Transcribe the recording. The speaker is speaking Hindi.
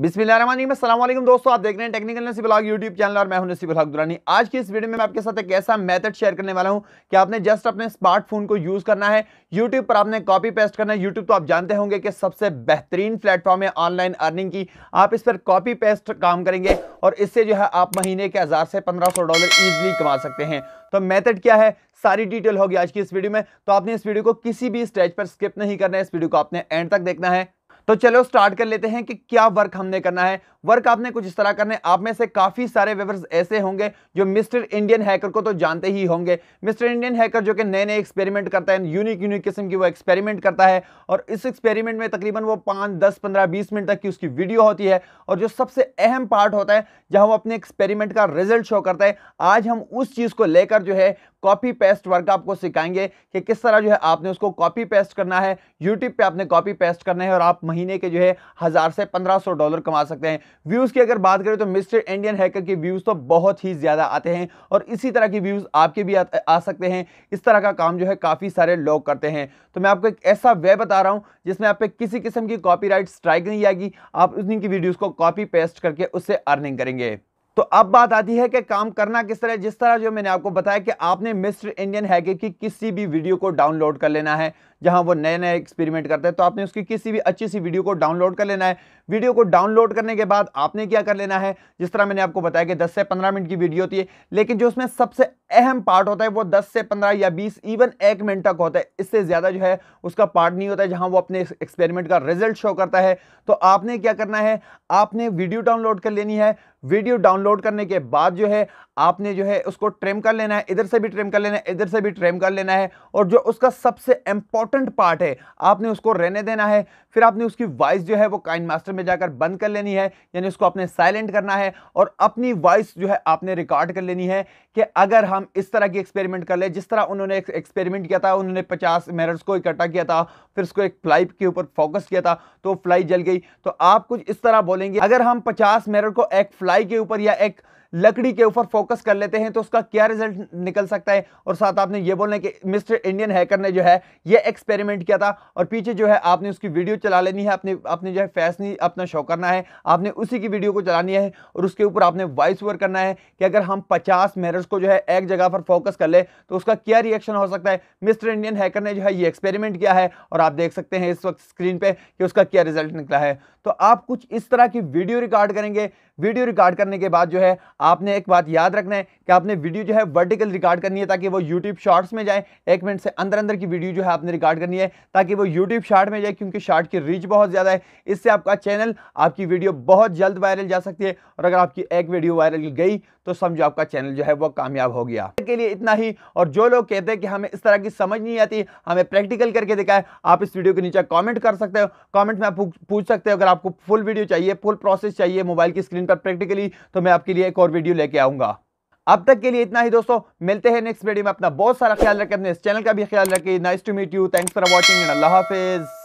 बिस्मिल्लाम दोस्तों आप देख रहे हैं टेक्निकल नसीब हक यूट्यूब चैनल और मैं हूं नसीब हक दुरानी आज की इस वीडियो में मैं आपके साथ एक ऐसा मेथड शेयर करने वाला हूं कि आपने जस्ट अपने स्मार्टफोन को यूज़ करना है यूट्यूब पर आपने कॉपी पेस्ट करना है यूट्यूब तो आप जानते होंगे कि सबसे बेहतरीन प्लेटफॉर्म है ऑनलाइन अर्निंग की आप इस पर कॉपी पेस्ट काम करेंगे और इससे जो है आप महीने के हज़ार से पंद्रह डॉलर ईजिली कमा सकते हैं तो मेथड क्या है सारी डिटेल होगी आज की इस वीडियो में तो आपने इस वीडियो को किसी भी स्टेज पर स्किप नहीं करना है इस वीडियो को आपने एंड तक देखना है तो चलो स्टार्ट कर लेते हैं कि क्या वर्क हमने करना है वर्क आपने कुछ इस तरह करना है आप में से काफ़ी सारे वेवर्स ऐसे होंगे जो मिस्टर इंडियन हैकर को तो जानते ही होंगे मिस्टर इंडियन हैकर जो कि नए नए एक्सपेरिमेंट करता है यूनिक यूनिक किस्म की वो एक्सपेरिमेंट करता है और इस एक्सपेरिमेंट में तकरीबन वो पाँच दस पंद्रह बीस मिनट तक की उसकी वीडियो होती है और जो सबसे अहम पार्ट होता है जहाँ वो अपने एक्सपेरिमेंट का रिजल्ट शो करता है आज हम उस चीज़ को लेकर जो है कॉपी पेस्ट वर्क आपको सिखाएंगे कि किस तरह जो है आपने उसको कॉपी पेस्ट करना है यूट्यूब पे आपने कॉपी पेस्ट करना है और आप महीने के जो है हज़ार से पंद्रह सौ डॉलर कमा सकते हैं व्यूज़ की अगर बात करें तो मिस्टर इंडियन हैकर के व्यूज़ तो बहुत ही ज़्यादा आते हैं और इसी तरह के व्यूज़ आपके भी आ, आ सकते हैं इस तरह का काम जो है काफ़ी सारे लोग करते हैं तो मैं आपको एक ऐसा वे बता रहा हूं जिसमें आप पे किसी किस्म की कॉपी स्ट्राइक नहीं आएगी आप उन्हीं की वीडियोज़ को कॉपी पेस्ट करके उससे अर्निंग करेंगे तो अब बात आती है कि काम करना किस तरह जिस तरह जो मैंने आपको बताया कि आपने मिस्टर इंडियन हैकर की किसी भी वीडियो को डाउनलोड कर लेना है जहां वो नए नए एक्सपेरिमेंट करता है तो आपने उसकी किसी भी अच्छी सी वीडियो को डाउनलोड कर लेना है वीडियो को डाउनलोड करने के बाद आपने क्या कर लेना है जिस तरह मैंने आपको बताया कि दस से पंद्रह मिनट की वीडियो होती है लेकिन जो उसमें सबसे अहम पार्ट होता है वो दस से पंद्रह या बीस इवन एक मिनट तक होता है इससे ज़्यादा जो है उसका पार्ट नहीं होता है जहाँ वो अपने एक्सपेरिमेंट का रिजल्ट शो करता है तो आपने क्या करना है आपने वीडियो डाउनलोड कर लेनी है वीडियो डाउनलोड करने के बाद जो है आपने जो है उसको ट्रेम कर लेना है इधर से भी ट्रेम कर लेना है इधर से भी ट्रेम कर लेना है और जो उसका सबसे इंपॉर्टेंट इंपॉर्टेंट पार्ट है आपने उसको रहने देना है फिर आपने उसकी वॉइस जो है वो काइन मास्टर में जाकर बंद कर लेनी है यानी उसको आपने साइलेंट करना है और अपनी वॉइस जो है आपने रिकॉर्ड कर लेनी है कि अगर हम इस तरह की एक्सपेरिमेंट कर ले जिस तरह उन्होंने एक्सपेरिमेंट किया था उन्होंने पचास मिनट्स को इकट्ठा किया था फिर उसको एक फ्लाई के ऊपर फोकस किया था तो फ्लाई जल गई तो आप कुछ इस तरह बोलेंगे अगर हम पचास मिनट को एक फ्लाई के ऊपर या एक लकड़ी के ऊपर फोकस कर लेते हैं तो उसका क्या रिजल्ट निकल सकता है और साथ आपने ये बोलना है कि मिस्टर इंडियन हैकर ने जो है ये एक्सपेरिमेंट किया था और पीछे जो है आपने उसकी वीडियो चला लेनी है आपने आपने जो है फैस नहीं अपना शो करना है आपने उसी की वीडियो को चलानी है और उसके ऊपर आपने वॉइस ओवर करना है कि अगर हम पचास मैरज को जो है एक जगह पर फोकस कर ले तो उसका क्या रिएक्शन हो सकता है मिस्टर इंडियन हैकर ने जो है ये एक्सपेरिमेंट किया है और आप देख सकते हैं इस वक्त स्क्रीन पर कि उसका क्या रिजल्ट निकला है तो आप कुछ इस तरह की वीडियो रिकॉर्ड करेंगे वीडियो रिकॉर्ड करने के बाद जो है आपने एक बात याद रखना है कि आपने वीडियो जो है वर्टिकल रिकॉर्ड करनी है ताकि वो यूट्यूब शॉर्ट्स में जाए एक मिनट से अंदर अंदर की वीडियो जो है आपने रिकॉर्ड करनी है ताकि वो यूट्यूब शार्ट में जाए क्योंकि शार्ट की रीच बहुत ज़्यादा है इससे आपका चैनल आपकी वीडियो बहुत जल्द वायरल जा सकती है और अगर आपकी एक वीडियो वायरल गई तो समझो आपका चैनल जो है वो कामयाब हो गया के लिए इतना ही और जो लोग कहते हैं कि हमें इस तरह की समझ नहीं आती हमें प्रैक्टिकल करके दिखाए आप इस वीडियो के नीचे कमेंट कर सकते हो कमेंट में आप पूछ सकते हो अगर आपको फुल वीडियो चाहिए फुल प्रोसेस चाहिए मोबाइल की स्क्रीन क्वेश्चन का प्रैक्टिकली तो मैं आपके लिए एक और वीडियो लेके आऊंगा अब तक के लिए इतना ही दोस्तों मिलते हैं नेक्स्ट वीडियो में अपना बहुत सारा ख्याल रखें अपने इस चैनल का भी ख्याल रखें nice to meet you thanks for watching and अल्लाह हाफिज़